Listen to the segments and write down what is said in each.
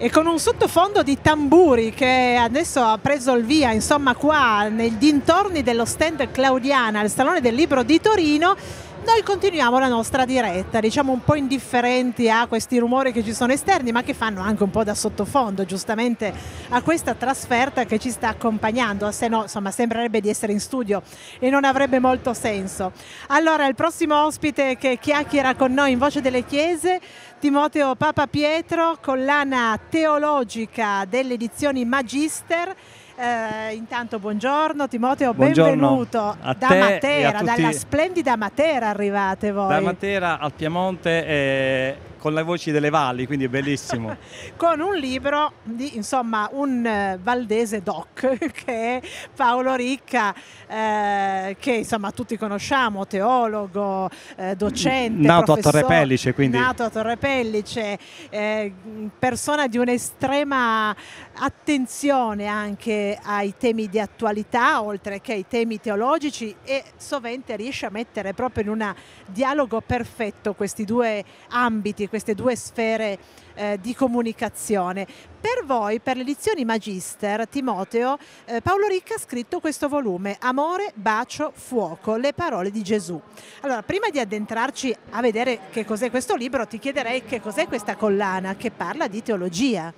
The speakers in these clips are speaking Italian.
e con un sottofondo di tamburi che adesso ha preso il via, insomma qua nei dintorni dello stand Claudiana al Salone del Libro di Torino noi continuiamo la nostra diretta, diciamo un po' indifferenti a questi rumori che ci sono esterni, ma che fanno anche un po' da sottofondo, giustamente, a questa trasferta che ci sta accompagnando, se no, insomma, sembrerebbe di essere in studio e non avrebbe molto senso. Allora, il prossimo ospite che chiacchiera con noi in Voce delle Chiese Timoteo Papa Pietro, collana teologica delle edizioni Magister eh, intanto buongiorno Timoteo, buongiorno benvenuto da Matera, dalla splendida Matera arrivate voi. Da Matera al Piemonte e, eh, con le voci delle valli, quindi è bellissimo. con un libro di insomma un eh, valdese doc che è Paolo Ricca, eh, che insomma tutti conosciamo, teologo, eh, docente. Nato a Torre Pellice, quindi. Nato a Torre Pellice, eh, persona di un'estrema attenzione anche ai temi di attualità, oltre che ai temi teologici e sovente riesce a mettere proprio in un dialogo perfetto questi due ambiti queste due sfere eh, di comunicazione. Per voi, per le edizioni Magister, Timoteo, eh, Paolo Ricca ha scritto questo volume, Amore, Bacio, Fuoco, le parole di Gesù. Allora, prima di addentrarci a vedere che cos'è questo libro, ti chiederei che cos'è questa collana che parla di teologia.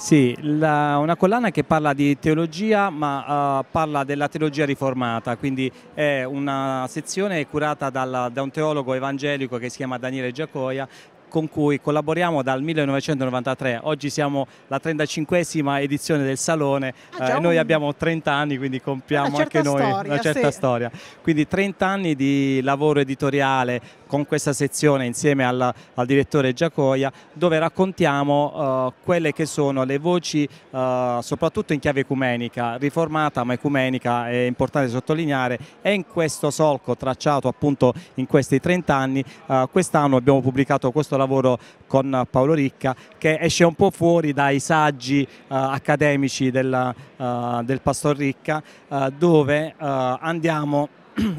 Sì, la, una collana che parla di teologia ma uh, parla della teologia riformata, quindi è una sezione curata dalla, da un teologo evangelico che si chiama Daniele Giacoia con cui collaboriamo dal 1993. Oggi siamo la 35esima edizione del Salone, ah, eh, noi un... Mm. abbiamo 30 anni, quindi compiamo anche noi storia, una certa sì. storia. Quindi 30 anni di lavoro editoriale con questa sezione insieme al, al direttore Giacoia, dove raccontiamo uh, quelle che sono le voci, uh, soprattutto in chiave ecumenica, riformata ma ecumenica, è importante sottolineare, è in questo solco tracciato appunto in questi 30 anni, uh, quest'anno abbiamo pubblicato questo lavoro con Paolo Ricca che esce un po' fuori dai saggi eh, accademici della, eh, del Pastor Ricca eh, dove eh, andiamo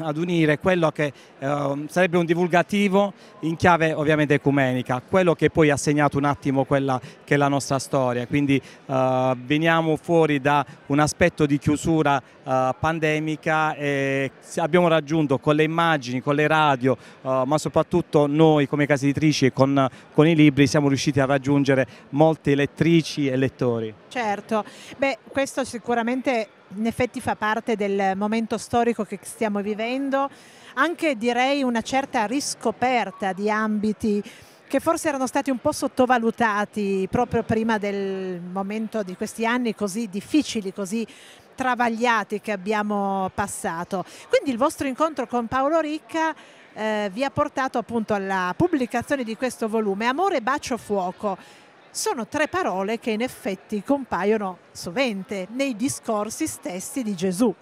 ad unire quello che eh, sarebbe un divulgativo in chiave ovviamente ecumenica, quello che poi ha segnato un attimo quella che è la nostra storia, quindi eh, veniamo fuori da un aspetto di chiusura eh, pandemica e abbiamo raggiunto con le immagini, con le radio, eh, ma soprattutto noi come case editrici e con, con i libri siamo riusciti a raggiungere molte lettrici e lettori. Certo, beh questo sicuramente in effetti fa parte del momento storico che stiamo vivendo, anche direi una certa riscoperta di ambiti che forse erano stati un po' sottovalutati proprio prima del momento di questi anni così difficili, così travagliati che abbiamo passato. Quindi il vostro incontro con Paolo Ricca eh, vi ha portato appunto alla pubblicazione di questo volume, Amore, Bacio, Fuoco sono tre parole che in effetti compaiono sovente nei discorsi stessi di Gesù.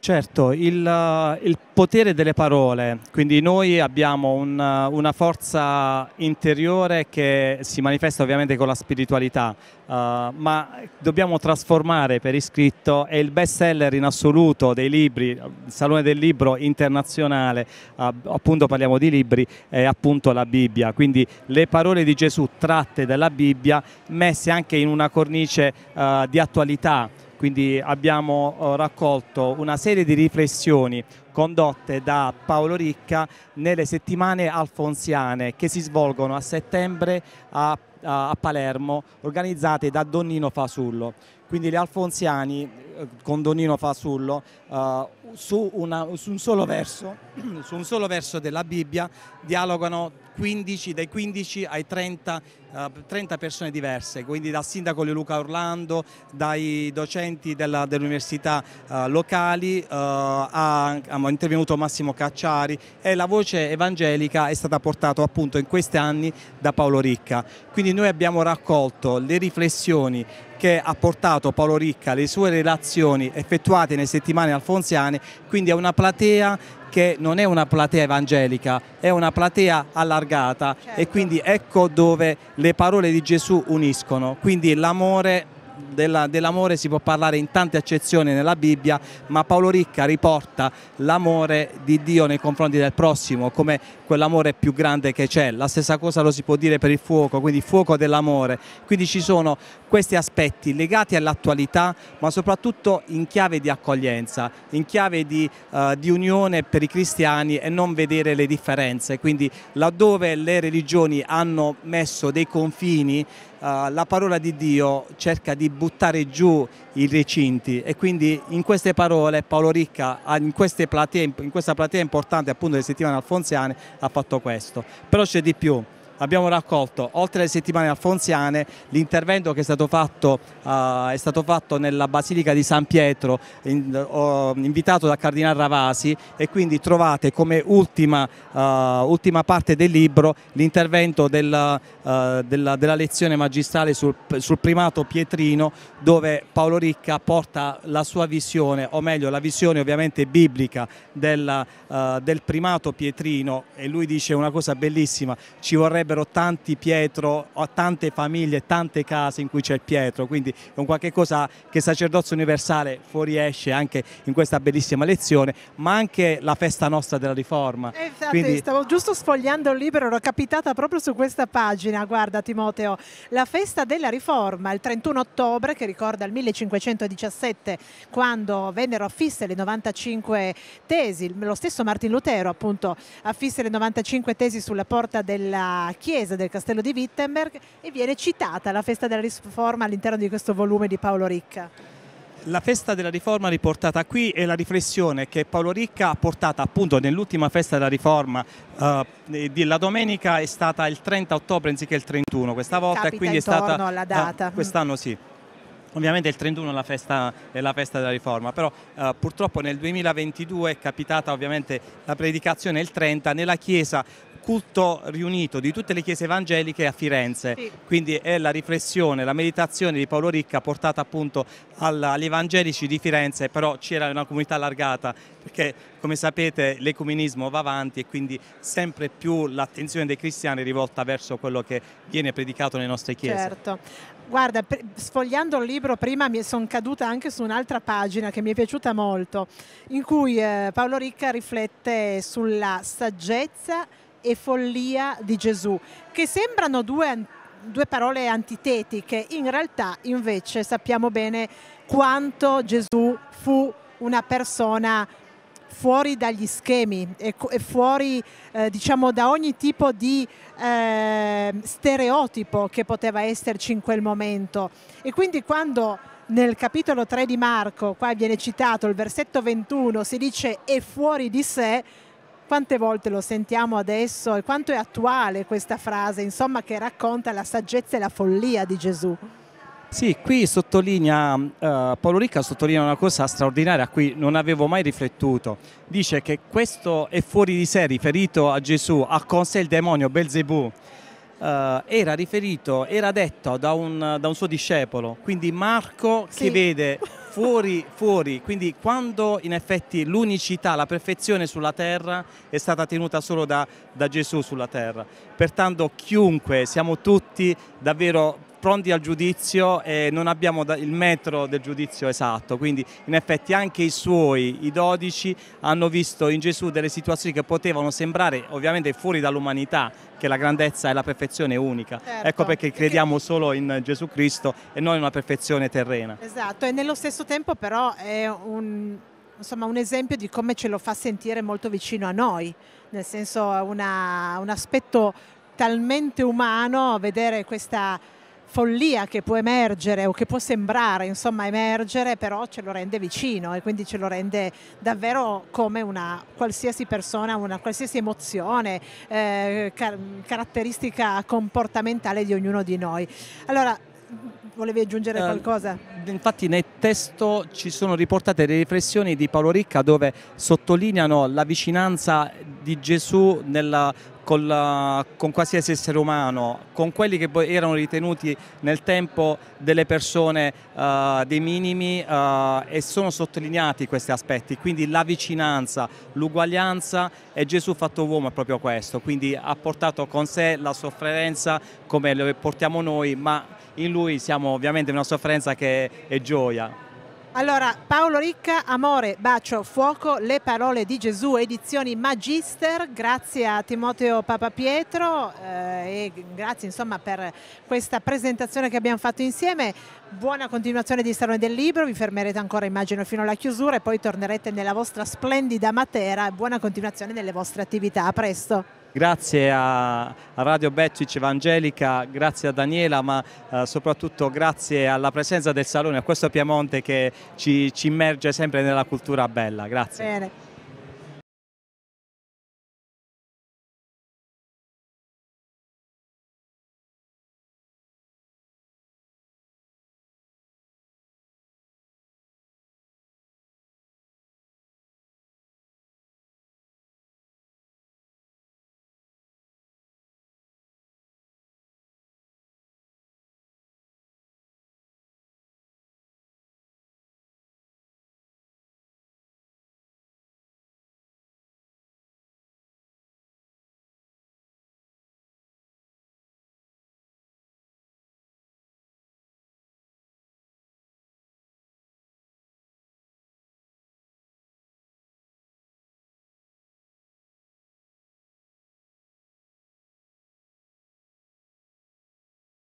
Certo, il, eh, il, potere delle parole, quindi noi abbiamo un, eh, una forza interiore che si manifesta ovviamente con la spiritualità, uh, ma dobbiamo trasformare per iscritto, è il best seller in assoluto dei libri, il Salone del Libro internazionale, uh, appunto parliamo di libri, è appunto la Bibbia, quindi le parole di Gesù tratte dalla Bibbia messe anche in una cornice uh, di attualità, quindi abbiamo eh, raccolto una serie di riflessioni condotte da Paolo Ricca nelle settimane alfonsiane che si svolgono a settembre a, a, a Palermo organizzate da Donnino Fasullo. Quindi gli alfonsiani eh, con Donnino Fasullo uh, su, una, su, un verso, su un solo verso della Bibbia dialogano 15, dai 15 ai 30, uh, 30, persone diverse, quindi dal sindaco di Luca Orlando, dai docenti della, dell'università uh, locali, ha, eh, ha intervenuto Massimo Cacciari e la voce evangelica è stata portata appunto in questi anni da Paolo Ricca. Quindi noi abbiamo raccolto le riflessioni che ha portato Paolo Ricca, le sue relazioni effettuate nelle settimane alfonsiane, quindi è una platea che non è una platea evangelica, è una platea allargata certo. e quindi ecco dove le parole di Gesù uniscono, quindi l'amore della, dell'amore si può parlare in tante accezioni nella Bibbia, ma Paolo Ricca riporta l'amore di Dio nei confronti del prossimo come quell'amore più grande che c'è. La stessa cosa lo si può dire per il fuoco, quindi fuoco dell'amore. Quindi ci sono questi aspetti legati all'attualità, ma soprattutto in chiave di accoglienza, in chiave di, uh, di unione per i cristiani e non vedere le differenze. Quindi laddove le religioni hanno messo dei confini, eh, la parola di Dio cerca di buttare giù i recinti e quindi in queste parole Paolo Ricca in, platee, in questa platea importante appunto delle settimane alfonziane ha fatto questo. Però c'è di più, abbiamo raccolto, oltre le settimane alfonsiane, l'intervento che è stato, fatto, uh, è stato fatto, nella Basilica di San Pietro, in, uh, invitato dal Cardinale Ravasi e quindi trovate come ultima, uh, ultima parte del libro l'intervento della, eh, della, della, lezione magistrale sul, sul primato pietrino dove Paolo Ricca porta la sua visione, o meglio la visione ovviamente biblica del, del primato pietrino e lui dice una cosa bellissima, ci vorrebbe sarebbero tanti Pietro, tante famiglie, tante case in cui c'è Pietro, quindi è un qualche cosa che sacerdozio universale fuoriesce anche in questa bellissima lezione, ma anche la festa nostra della riforma. Eh, infatti, quindi... stavo giusto sfogliando il libro, ero capitata proprio su questa pagina, guarda Timoteo, la festa della riforma, il 31 ottobre che ricorda il 1517 quando vennero affisse le 95 tesi, lo stesso Martin Lutero appunto affisse le 95 tesi sulla porta della chiesa del castello di Wittenberg e viene citata la festa della riforma all'interno di questo volume di Paolo Ricca. La festa della riforma riportata qui è la riflessione che Paolo Ricca ha portato appunto nell'ultima festa della riforma, eh, la domenica è stata il 30 ottobre anziché il 31 questa volta Capita e quindi è stata... alla eh, data. Eh, quest'anno sì. Ovviamente il 31 è la festa, è la festa della riforma, però eh, purtroppo nel 2022 è capitata ovviamente la predicazione il 30, nella Chiesa culto riunito di tutte le chiese evangeliche a Firenze, sì. quindi è la riflessione, la meditazione di Paolo Ricca portata appunto agli evangelici di Firenze, però c'era una comunità allargata perché come sapete l'ecumenismo va avanti e quindi sempre più l'attenzione dei cristiani è rivolta verso quello che viene predicato nelle nostre chiese. Certo. Guarda, sfogliando il libro prima mi sono caduta anche su un'altra pagina che mi è piaciuta molto, in cui eh, Paolo Ricca riflette sulla saggezza e follia di Gesù, che sembrano due, due parole antitetiche, in realtà invece sappiamo bene quanto Gesù fu una persona fuori dagli schemi e, fuori eh, diciamo da ogni tipo di eh, stereotipo che poteva esserci in quel momento e quindi quando nel capitolo 3 di Marco qua viene citato il versetto 21 si dice è fuori di sé quante volte lo sentiamo adesso e quanto è attuale questa frase, insomma, che racconta la saggezza e la follia di Gesù. Sì, qui sottolinea, uh, Paolo Ricca sottolinea una cosa straordinaria a cui non avevo mai riflettuto. Dice che questo è fuori di sé riferito a Gesù, ha con sé il demonio Belzebù. Uh, era riferito, era detto da un, da un suo discepolo, quindi Marco sì. che vede fuori, fuori, quindi quando in effetti l'unicità, la perfezione sulla terra è stata tenuta solo da, da Gesù sulla terra, pertanto chiunque, siamo tutti davvero pronti al giudizio e non abbiamo il metro del giudizio esatto, quindi in effetti anche i suoi, i dodici, hanno visto in Gesù delle situazioni che potevano sembrare ovviamente fuori dall'umanità, che la grandezza e la perfezione è unica. Certo. Ecco perché crediamo solo in Gesù Cristo e non in una perfezione terrena. Esatto, e nello stesso tempo però è un, insomma, un esempio di come ce lo fa sentire molto vicino a noi, nel senso una, un aspetto talmente umano vedere questa follia che può emergere o che può sembrare insomma emergere però ce lo rende vicino e quindi ce lo rende davvero come una qualsiasi persona, una qualsiasi emozione, eh, car caratteristica comportamentale di ognuno di noi. Allora, volevi aggiungere eh, qualcosa? Uh, infatti nel testo ci sono riportate le riflessioni di Paolo Ricca dove sottolineano la vicinanza di Gesù nella con, la, con, qualsiasi essere umano, con quelli che erano ritenuti nel tempo delle persone uh, dei minimi uh, e sono sottolineati questi aspetti, quindi la vicinanza, l'uguaglianza e Gesù fatto uomo è proprio questo, quindi ha portato con sé la sofferenza come lo portiamo noi, ma in lui siamo ovviamente una sofferenza che è gioia. Allora, Paolo Ricca, Amore, Bacio, Fuoco, Le parole di Gesù, edizioni Magister, grazie a Timoteo Papapietro eh, e grazie insomma per questa presentazione che abbiamo fatto insieme. Buona continuazione di Salone del Libro, vi fermerete ancora immagino fino alla chiusura e poi tornerete nella vostra splendida Matera. Buona continuazione delle vostre attività, a presto. Grazie a Radio Bettic Evangelica, grazie a Daniela, ma eh, soprattutto grazie alla presenza del Salone, a questo Piemonte che ci, ci immerge sempre nella cultura bella. Grazie. Bene.